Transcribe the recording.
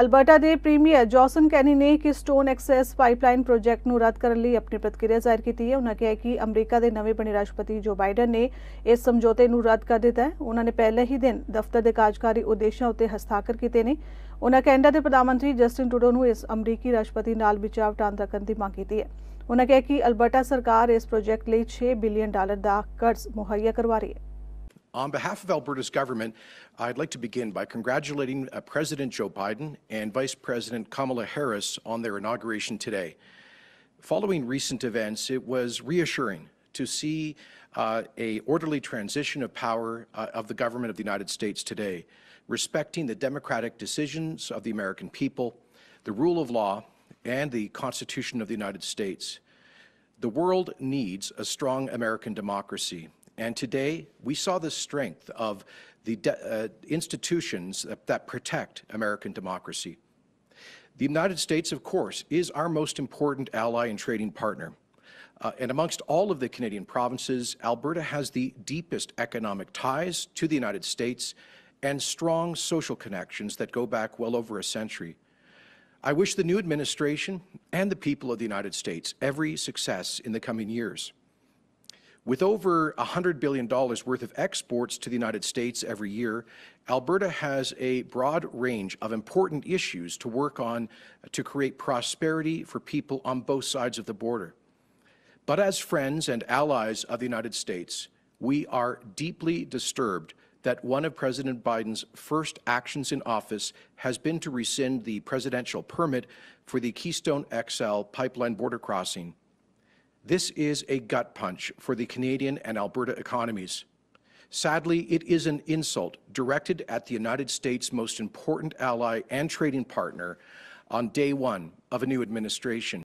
Alberta દે premier Joseon કેની કે stone access pipeline પ્રોજેક્ટનું રદ ਕਰਨ ਲਈ ਆਪਣੀ ਪ੍ਰਤੀਕਿਰਿਆ ਜ਼ਾਹਿਰ ਕੀਤੀ ਹੈ ਉਹਨਾਂ ਕਿਹਾ ਕਿ ਅਮਰੀਕਾ ਦੇ ਨਵੇਂ ਬਣੇ ਰਾਸ਼ਟਰਪਤੀ ਜੋ ਬਾਈਡਨ ਨੇ ਇਸ ਸਮਝੌਤੇ ਨੂੰ ਰੱਦ ਕਰ ਦਿੱਤਾ ਹੈ ਉਹਨਾਂ ਨੇ ਪਹਿਲੇ ਹੀ ਦਿਨ ਦਫ਼ਤਰ ਦੇ ਕਾਰਜਕਾਰੀ ਉਦੇਸ਼ਾਂ ਉੱਤੇ ਹਸਤਾਖਰ ਕੀਤੇ ਨੇ ਉਹਨਾਂ ਕੈਨੇਡਾ ਦੇ ਪ੍ਰਧਾਨ ਮੰਤਰੀ ਜਸਟਿਨ ਟਰੂਡੋ ਨੂੰ ਇਸ ਅਮਰੀਕੀ ਰਾਸ਼ਟਰਪਤੀ ਨਾਲ ਵਿਚਾਰ ਵਟਾਂਦਰਾ ਕਰਨ ਦੀ ਮੰਗ ਕੀਤੀ ਹੈ ਉਹਨਾਂ ਕਿਹਾ ਕਿ ਅਲਬਰਟਾ ਸਰਕਾਰ ਇਸ ਪ੍ਰੋਜੈਕਟ ਲਈ 6 ਬਿਲੀਅਨ ਡਾਲਰ ਦਾ ਕਰਜ਼ ਮੁਹੱਈਆ ਕਰਵਾ ਰਹੀ ਹੈ On behalf of Alberta's government, I'd like to begin by congratulating uh, President Joe Biden and Vice President Kamala Harris on their inauguration today. Following recent events, it was reassuring to see uh, a orderly transition of power uh, of the government of the United States today, respecting the democratic decisions of the American people, the rule of law, and the Constitution of the United States. The world needs a strong American democracy, and today, we saw the strength of the uh, institutions that, that protect American democracy. The United States, of course, is our most important ally and trading partner. Uh, and amongst all of the Canadian provinces, Alberta has the deepest economic ties to the United States and strong social connections that go back well over a century. I wish the new administration and the people of the United States every success in the coming years. With over $100 billion worth of exports to the United States every year, Alberta has a broad range of important issues to work on to create prosperity for people on both sides of the border. But as friends and allies of the United States, we are deeply disturbed that one of President Biden's first actions in office has been to rescind the presidential permit for the Keystone XL pipeline border crossing this is a gut punch for the Canadian and Alberta economies. Sadly, it is an insult directed at the United States' most important ally and trading partner on day one of a new administration.